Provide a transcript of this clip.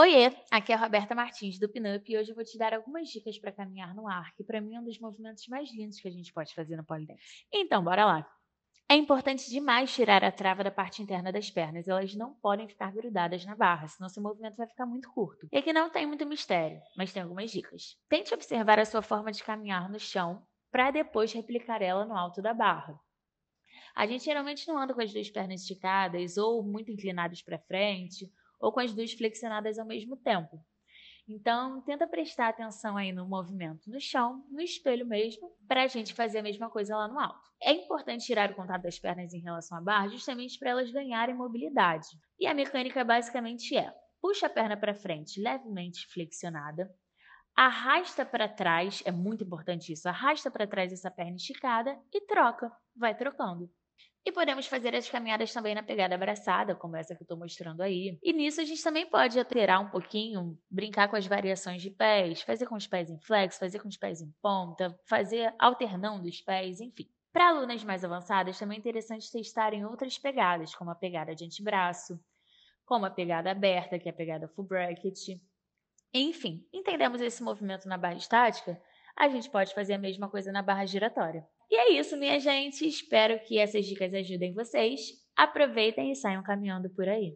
Oiê, aqui é a Roberta Martins do Pinup e hoje eu vou te dar algumas dicas para caminhar no ar, que para mim é um dos movimentos mais lindos que a gente pode fazer no polidense. Então, bora lá. É importante demais tirar a trava da parte interna das pernas, elas não podem ficar grudadas na barra, senão seu movimento vai ficar muito curto. E aqui não tem muito mistério, mas tem algumas dicas. Tente observar a sua forma de caminhar no chão para depois replicar ela no alto da barra. A gente geralmente não anda com as duas pernas esticadas ou muito inclinadas para frente ou com as duas flexionadas ao mesmo tempo. Então, tenta prestar atenção aí no movimento no chão, no espelho mesmo, para a gente fazer a mesma coisa lá no alto. É importante tirar o contato das pernas em relação à barra, justamente para elas ganharem mobilidade. E a mecânica basicamente é: puxa a perna para frente, levemente flexionada, arrasta para trás, é muito importante isso, arrasta para trás essa perna esticada e troca, vai trocando. E podemos fazer as caminhadas também na pegada abraçada, como essa que eu estou mostrando aí. E nisso a gente também pode alterar um pouquinho, brincar com as variações de pés, fazer com os pés em flex, fazer com os pés em ponta, fazer alternando os pés, enfim. Para alunas mais avançadas, também é interessante testarem outras pegadas, como a pegada de antebraço, como a pegada aberta, que é a pegada full bracket. Enfim, entendemos esse movimento na barra estática? a gente pode fazer a mesma coisa na barra giratória. E é isso, minha gente. Espero que essas dicas ajudem vocês. Aproveitem e saiam caminhando por aí.